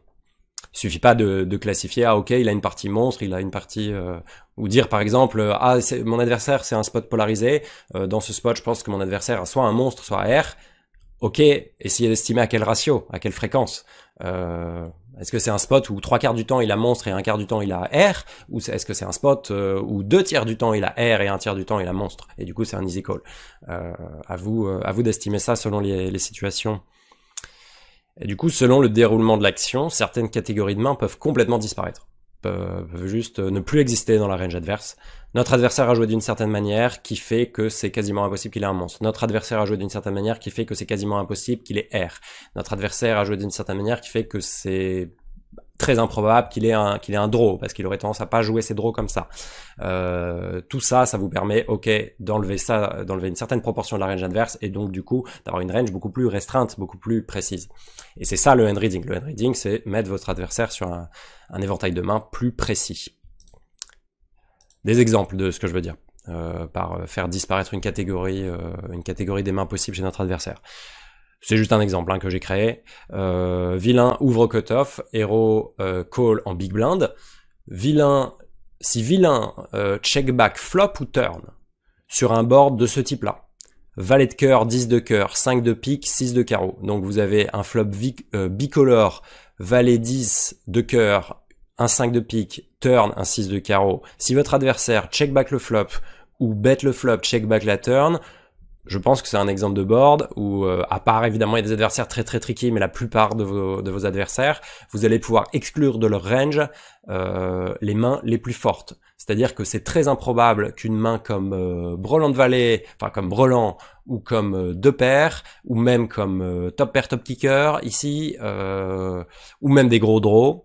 Il suffit pas de, de, classifier ah ok il a une partie monstre, il a une partie euh, ou dire par exemple euh, ah mon adversaire c'est un spot polarisé. Euh, dans ce spot je pense que mon adversaire a soit un monstre soit un R. Ok, essayez d'estimer à quel ratio, à quelle fréquence. est-ce que c'est un spot où trois quarts du temps il a monstre et un quart du temps il a R Ou est-ce que c'est un spot où deux tiers du temps il a R et un tiers du temps il a monstre Et du coup c'est un easy call. à vous, à vous d'estimer ça selon les, les situations. Et du coup, selon le déroulement de l'action, certaines catégories de mains peuvent complètement disparaître, peuvent juste euh, ne plus exister dans la range adverse. Notre adversaire a joué d'une certaine manière qui fait que c'est quasiment impossible qu'il ait un monstre. Notre adversaire a joué d'une certaine manière qui fait que c'est quasiment impossible qu'il ait R. Notre adversaire a joué d'une certaine manière qui fait que c'est très improbable qu'il ait un qu'il ait un draw parce qu'il aurait tendance à pas jouer ses draws comme ça. Euh, tout ça, ça vous permet, ok, d'enlever ça, d'enlever une certaine proportion de la range adverse et donc du coup d'avoir une range beaucoup plus restreinte, beaucoup plus précise. Et c'est ça le hand reading. Le hand reading, c'est mettre votre adversaire sur un, éventail de mains plus précis. Des exemples de ce que je veux dire. Euh, par euh, faire disparaître une catégorie, une catégorie des mains possibles chez notre adversaire. C'est juste un exemple hein, que j'ai créé. Euh, vilain ouvre cutoff, héros euh, call en big blind. Vilain, si vilain euh, check back flop ou turn sur un board de ce type-là. Valet de cœur, 10 de cœur, 5 de pique, 6 de carreau. Donc vous avez un flop bicolore, valet 10 de cœur, un 5 de pique, turn, un 6 de carreau. Si votre adversaire check back le flop ou bet le flop, check back la turn, je pense que c'est un exemple de board où, euh, à part évidemment, il y a des adversaires très très tricky, mais la plupart de vos, adversaires, vous allez pouvoir exclure de leur range euh, les mains les plus fortes. C'est-à-dire que c'est très improbable qu'une main comme euh, de Vallée, enfin comme Breland, ou comme euh, deux paires, ou même comme top pair, top kicker, ici, ou même des gros draws,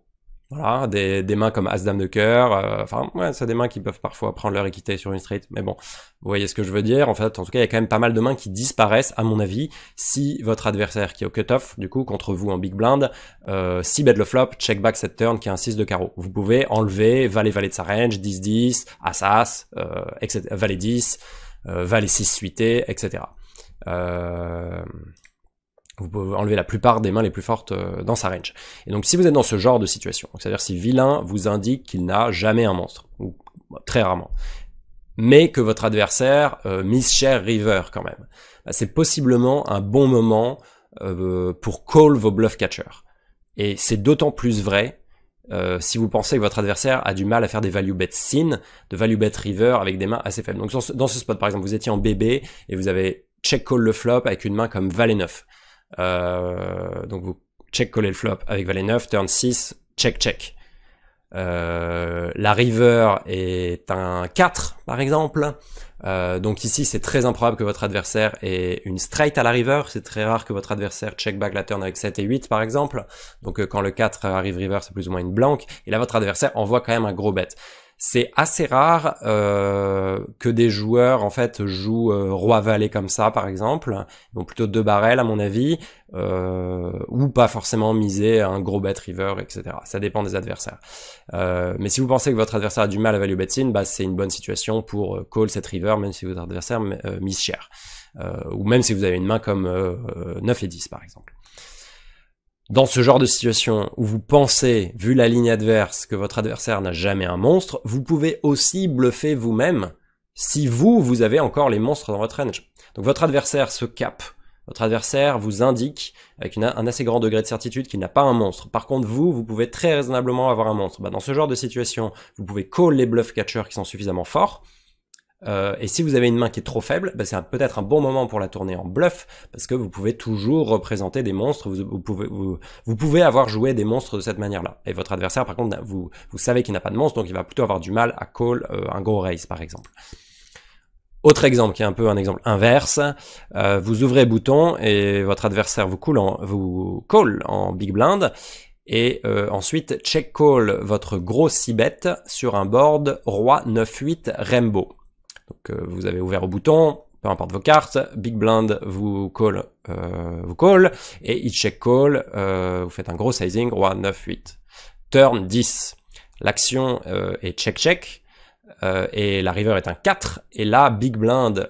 voilà, des, mains comme As-Dame de cœur, euh, enfin, ouais, c'est des mains qui peuvent parfois prendre leur équité sur une street, mais bon, vous voyez ce que je veux dire, en fait, en tout cas, il y a quand même pas mal de mains qui disparaissent, à mon avis, si votre adversaire qui est au cut-off, du coup, contre vous en big blind, euh, si bed le flop, check back cette turn qui est un 6 de carreau. Vous pouvez enlever valet valet de sa range, 10-10, as-as, euh, valet 10, euh, valet 6 suité, etc. Euh, vous pouvez enlever la plupart des mains les plus fortes euh, dans sa range. Et donc si vous êtes dans ce genre de situation, c'est-à-dire si vilain vous indique qu'il n'a jamais un monstre, ou bah, très rarement, mais que votre adversaire euh, cher river quand même, bah, c'est possiblement un bon moment euh, pour call vos bluff catchers. Et c'est d'autant plus vrai euh, si vous pensez que votre adversaire a du mal à faire des value bet sin, de value bet river avec des mains assez faibles. Donc dans ce, spot par exemple, vous étiez en BB et vous avez check call le flop avec une main comme valet 9 euh, donc vous check coller le flop avec valet 9, turn 6, check check. Euh, la river est un 4 par exemple. Euh, donc ici c'est très improbable que votre adversaire ait une straight à la river. C'est très rare que votre adversaire check back la turn avec 7 et 8 par exemple. Donc quand le 4 arrive river c'est plus ou moins une blanque. Et là votre adversaire envoie quand même un gros bet c'est assez rare euh, que des joueurs en fait jouent euh, roi valet comme ça par exemple, donc plutôt deux barrels à mon avis, euh, ou pas forcément miser un gros bet river etc. Ça dépend des adversaires. mais si vous pensez que votre adversaire a du mal à value betting, bah c'est une bonne situation pour call cette river même si votre adversaire mise cher, ou même si vous avez une main comme 9 et 10 par exemple dans ce genre de situation où vous pensez, vu la ligne adverse, que votre adversaire n'a jamais un monstre, vous pouvez aussi bluffer vous-même si vous, vous avez encore les monstres dans votre range. Donc votre adversaire se cap, votre adversaire vous indique avec un assez grand degré de certitude qu'il n'a pas un monstre. Par contre, vous, vous pouvez très raisonnablement avoir un monstre. Bah, dans ce genre de situation, vous pouvez call les bluff catchers qui sont suffisamment forts, euh, et si vous avez une main qui est trop faible, bah, c'est peut-être un bon moment pour la tourner en bluff, parce que vous pouvez toujours représenter des monstres, vous, pouvez, avoir joué des monstres de cette manière-là. Et votre adversaire, par contre, vous, savez qu'il n'a pas de monstre, donc il va plutôt avoir du mal à call euh, un gros race, par exemple. Autre exemple qui est un peu un exemple inverse, euh, vous ouvrez bouton et votre adversaire vous, en, vous call en big blind, et ensuite check call votre gros 6 bet sur un board roi 9-8 Rainbow. Donc euh, vous avez ouvert au bouton, peu importe vos cartes, Big Blind vous call, euh, vous call, et il check call, euh, vous faites un gros sizing, roi 9, 8. Turn 10, l'action est check check, et la river est un 4, et là Big Blind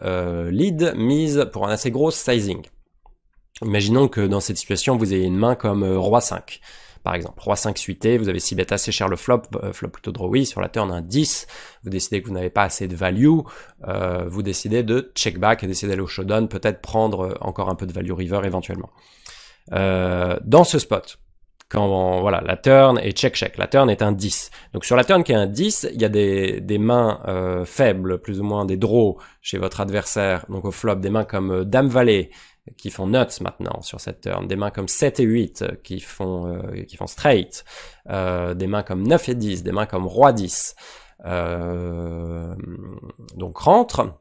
lead mise pour un assez gros sizing. Imaginons que dans cette situation vous ayez une main comme roi 5 par exemple. 3 5 suité, vous avez 6 bêtes assez cher le flop, euh, flop plutôt oui, sur la turn un 10, vous décidez que vous n'avez pas assez de value, euh, vous décidez de check back et décidez d'aller au showdown, peut-être prendre euh, encore un peu de value river éventuellement. dans ce spot, quand voilà, la turn est check check, la turn est un 10. Donc sur la turn qui est un 10, il y a des, mains faibles, plus ou moins des draws chez votre adversaire, donc au flop, des mains comme Dame Valet, qui font nuts maintenant sur cette turn, des mains comme 7 et 8 euh, qui font, euh, qui font straight, euh, des mains comme 9 et 10, des mains comme roi 10. Euh, donc rentre.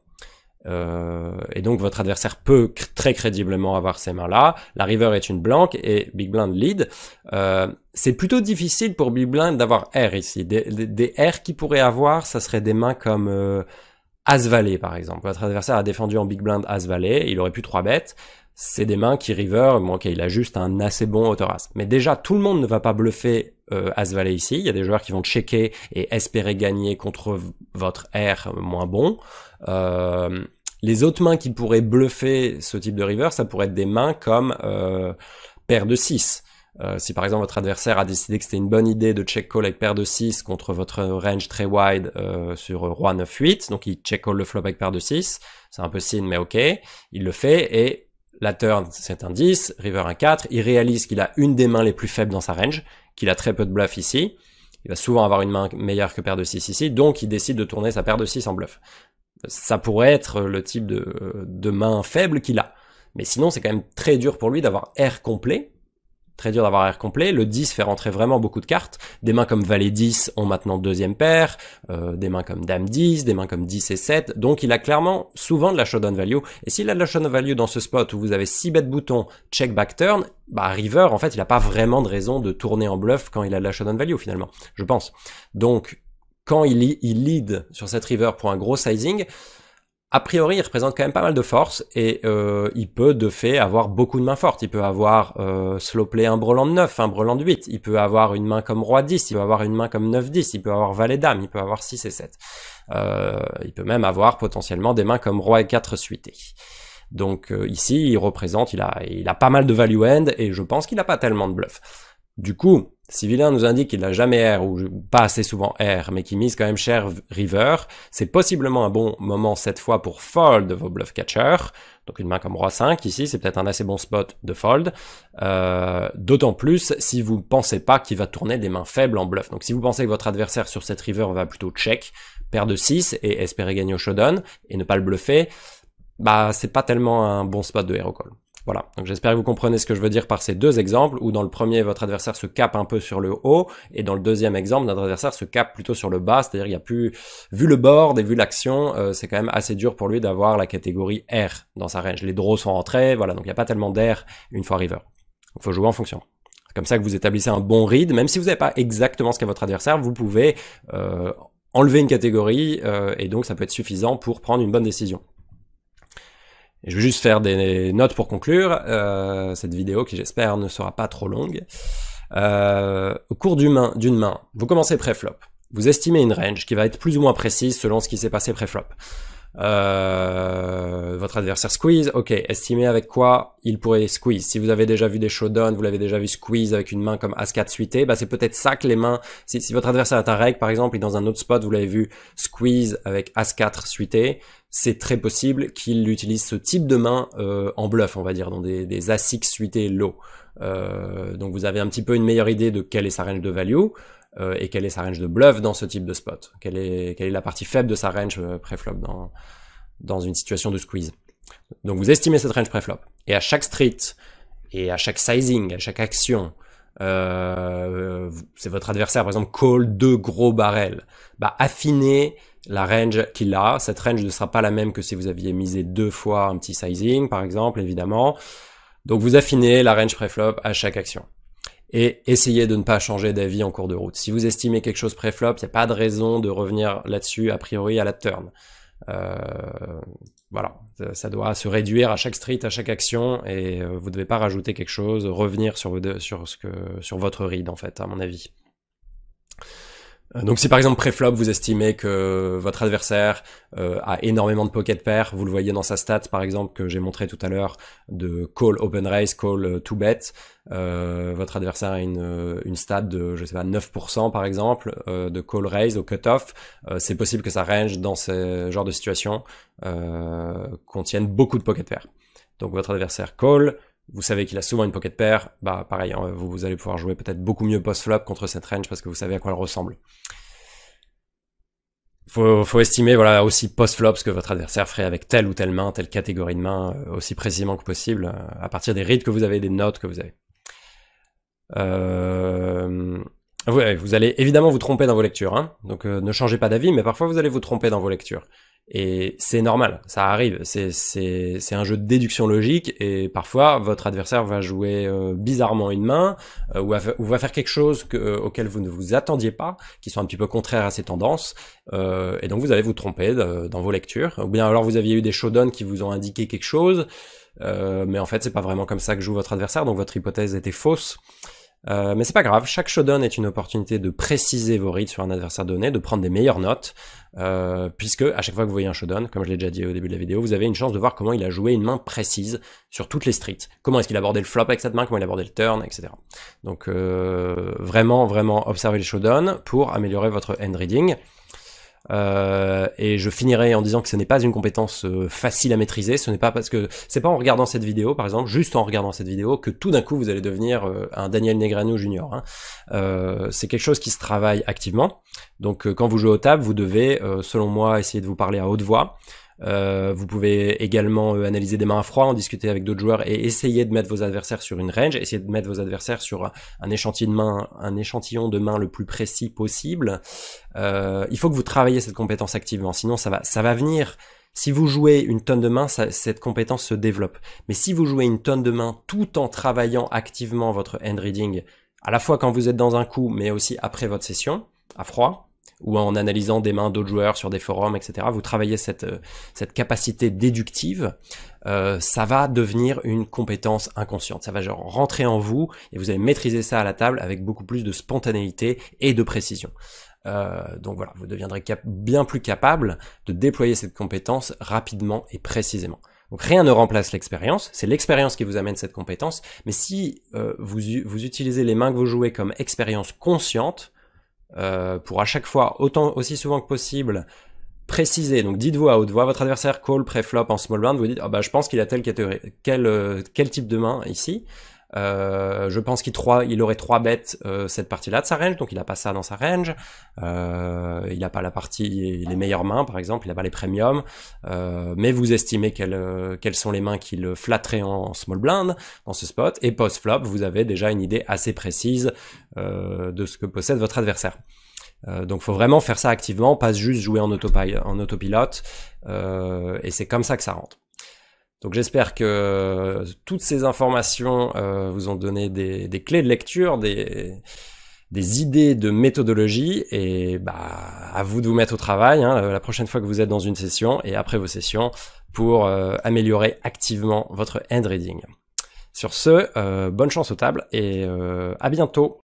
Euh, et donc votre adversaire peut très crédiblement avoir ces mains-là. La river est une blanque et Big Blind lead. c'est plutôt difficile pour Big Blind d'avoir R ici. Des, des, R qu'il pourrait avoir, ça serait des mains comme As-Valet, par exemple. Votre adversaire a défendu en big blind As-Valet, il aurait pu 3 bêtes. C'est des mains qui river, bon, il a juste un assez bon Autoras. as. Mais déjà, tout le monde ne va pas bluffer euh, As-Valet ici. Il y a des joueurs qui vont checker et espérer gagner contre votre air moins bon. Euh, les autres mains qui pourraient bluffer ce type de river, ça pourrait être des mains comme euh, paire de 6 euh, si par exemple votre adversaire a décidé que c'était une bonne idée de check call avec paire de 6 contre votre range très wide euh, sur roi 9 8, donc il check call le flop avec paire de 6, c'est un peu sin mais ok, il le fait et la turn c'est un 10, river un 4, il réalise qu'il a une des mains les plus faibles dans sa range, qu'il a très peu de bluff ici, il va souvent avoir une main meilleure que paire de 6 ici, donc il décide de tourner sa paire de 6 en bluff. Ça pourrait être le type de, euh, de main faible qu'il a. Mais sinon, c'est quand même très dur pour lui d'avoir R complet, très dur d'avoir air complet. Le 10 fait rentrer vraiment beaucoup de cartes. Des mains comme Valet 10 ont maintenant deuxième paire, euh, des mains comme Dame 10, des mains comme 10 et 7. Donc il a clairement souvent de la showdown value. Et s'il a de la showdown value dans ce spot où vous avez 6 bêtes boutons, check back turn, bah River en fait il n'a pas vraiment de raison de tourner en bluff quand il a de la showdown value finalement, je pense. Donc quand il, il lead sur cette river pour un gros sizing, a priori, il représente quand même pas mal de force et euh, il peut de fait avoir beaucoup de mains fortes. Il peut avoir euh, un brelan de 9, un breland de 8, il peut avoir une main comme roi 10, il peut avoir une main comme 9 10, il peut avoir valet dame, il peut avoir 6 et 7. Euh, il peut même avoir potentiellement des mains comme roi et 4 suité. Donc euh, ici, il représente, il a, il a pas mal de value end et je pense qu'il a pas tellement de bluff. Du coup, si vilain nous indique qu'il n'a jamais R ou pas assez souvent R, mais qu'il mise quand même cher River, c'est possiblement un bon moment cette fois pour fold vos bluff catchers. Donc une main comme Roi 5 ici, c'est peut-être un assez bon spot de fold. Euh, d'autant plus si vous ne pensez pas qu'il va tourner des mains faibles en bluff. Donc si vous pensez que votre adversaire sur cette river va plutôt check, perdre de 6 et espérer gagner au showdown et ne pas le bluffer, bah c'est pas tellement un bon spot de hero call. Voilà, donc j'espère que vous comprenez ce que je veux dire par ces deux exemples, où dans le premier, votre adversaire se cape un peu sur le haut, et dans le deuxième exemple, notre adversaire se cape plutôt sur le bas, c'est-à-dire il n'y a plus, vu le board et vu l'action, euh, c'est quand même assez dur pour lui d'avoir la catégorie R dans sa range. Les draws sont rentrés, voilà, donc il n'y a pas tellement d'air une fois river. Il faut jouer en fonction. C'est comme ça que vous établissez un bon read, même si vous n'avez pas exactement ce qu'a votre adversaire, vous pouvez euh, enlever une catégorie, euh, et donc ça peut être suffisant pour prendre une bonne décision je vais juste faire des notes pour conclure euh, cette vidéo qui j'espère ne sera pas trop longue. Euh, au cours d'une main, main, vous commencez flop Vous estimez une range qui va être plus ou moins précise selon ce qui s'est passé préflop. Euh, votre adversaire squeeze, ok, estimez avec quoi il pourrait squeeze. Si vous avez déjà vu des showdowns, vous l'avez déjà vu squeeze avec une main comme As-4 suité, bah c'est peut-être ça que les mains, si, votre adversaire est un règle, par exemple, et dans un autre spot vous l'avez vu squeeze avec As-4 suité, c'est très possible qu'il utilise ce type de main euh, en bluff, on va dire, dans des, des A6 low. Euh, donc vous avez un petit peu une meilleure idée de quelle est sa range de value euh, et quelle est sa range de bluff dans ce type de spot. Quelle est, la partie faible de sa range euh, préflop dans, dans une situation de squeeze. Donc vous estimez cette range pré-flop Et à chaque street, et à chaque sizing, à chaque action, euh, c'est votre adversaire, par exemple, call deux gros barrels. Bah, affinez la range qu'il a. Cette range ne sera pas la même que si vous aviez misé deux fois un petit sizing, par exemple, évidemment. Donc, vous affinez la range flop à chaque action. Et essayez de ne pas changer d'avis en cours de route. Si vous estimez quelque chose préflop, il n'y a pas de raison de revenir là-dessus, a priori, à la turn. Euh, voilà, ça doit se réduire à chaque street, à chaque action, et euh, vous ne devez pas rajouter quelque chose, revenir sur, vos deux, sur, ce que, sur votre read, en fait, à mon avis. Euh, donc si par exemple préflop vous estimez que votre adversaire euh, a énormément de pocket pair, vous le voyez dans sa stat par exemple que j'ai montré tout à l'heure de call open raise, call euh, to bet, votre adversaire a une, une stat de je sais pas 9% par exemple de call raise au cutoff, c'est possible que sa range dans ce genre de situation contienne beaucoup de pocket pair. Donc votre adversaire call, vous savez qu'il a souvent une pocket pair, bah pareil, hein, vous, allez pouvoir jouer peut-être beaucoup mieux post-flop contre cette range parce que vous savez à quoi elle ressemble. Faut, faut estimer voilà aussi post-flop ce que votre adversaire ferait avec telle ou telle main, telle catégorie de main, euh, aussi précisément que possible, euh, à partir des reads que vous avez, des notes que vous avez. Euh, vous allez évidemment vous tromper dans vos lectures, hein. donc ne changez pas d'avis, mais parfois vous allez vous tromper dans vos lectures. Et c'est normal, ça arrive. C'est un jeu de déduction logique et parfois votre adversaire va jouer euh, bizarrement une main euh, ou, va, faire quelque chose que, euh, auquel vous ne vous attendiez pas, qui soit un petit peu contraires à ses tendances. et donc vous allez vous tromper dans vos lectures. Ou bien alors vous aviez eu des showdowns qui vous ont indiqué quelque chose, mais en fait c'est pas vraiment comme ça que joue votre adversaire, donc votre hypothèse était fausse. Euh, mais c'est pas grave, chaque showdown est une opportunité de préciser vos reads sur un adversaire donné, de prendre des meilleures notes, euh, puisque à chaque fois que vous voyez un showdown, comme je l'ai déjà dit au début de la vidéo, vous avez une chance de voir comment il a joué une main précise sur toutes les streets. Comment est-ce qu'il a abordé le flop avec cette main, comment il a abordé le turn, etc. Donc euh, vraiment, vraiment observez les showdowns pour améliorer votre end reading. Euh, et je finirai en disant que ce n'est pas une compétence euh, facile à maîtriser. Ce n'est pas parce que c'est pas en regardant cette vidéo, par exemple, juste en regardant cette vidéo, que tout d'un coup vous allez devenir euh, un Daniel Negrano junior. Hein. c'est quelque chose qui se travaille activement. Donc, quand vous jouez au table, vous devez, selon moi, essayer de vous parler à haute voix. Euh, vous pouvez également euh, analyser des mains à froid, en discuter avec d'autres joueurs et essayer de mettre vos adversaires sur une range, essayer de mettre vos adversaires sur un échantillon de main, le plus précis possible. Euh, il faut que vous travaillez cette compétence activement, sinon ça va, ça va venir. Si vous jouez une tonne de mains, cette compétence se développe. Mais si vous jouez une tonne de mains tout en travaillant activement votre end reading, à la fois quand vous êtes dans un coup, mais aussi après votre session, à froid, ou en analysant des mains d'autres joueurs sur des forums, etc. Vous travaillez cette, euh, cette capacité déductive, euh, ça va devenir une compétence inconsciente. Ça va genre rentrer en vous et vous allez maîtriser ça à la table avec beaucoup plus de spontanéité et de précision. Euh, donc voilà, vous deviendrez bien plus capable de déployer cette compétence rapidement et précisément. Donc rien ne remplace l'expérience, c'est l'expérience qui vous amène cette compétence, mais si vous, vous utilisez les mains que vous jouez comme expérience consciente, euh, pour à chaque fois, autant aussi souvent que possible, préciser. Donc dites-vous à haute voix, votre adversaire call pré-flop en small blind, vous dites, ah bah je pense qu'il a tel, quel, quel, euh, quel type de main ici. Euh, je pense qu'il il aurait trois bêtes euh, cette partie-là de sa range, donc il a pas ça dans sa range. Euh, il n'a pas la partie, les meilleures mains par exemple, il n'a pas les premiums. mais vous estimez quelles, sont les mains qu'il flatterait en small blind dans ce spot. Et post-flop, vous avez déjà une idée assez précise de ce que possède votre adversaire. Euh, donc faut vraiment faire ça activement, pas juste jouer en, en autopilote, et c'est comme ça que ça rentre. Donc j'espère que toutes ces informations euh, vous ont donné des, clés de lecture, des, idées de méthodologie et bah, à vous de vous mettre au travail hein, la prochaine fois que vous êtes dans une session et après vos sessions pour euh, améliorer activement votre end reading. Sur ce, euh, bonne chance aux tables et à bientôt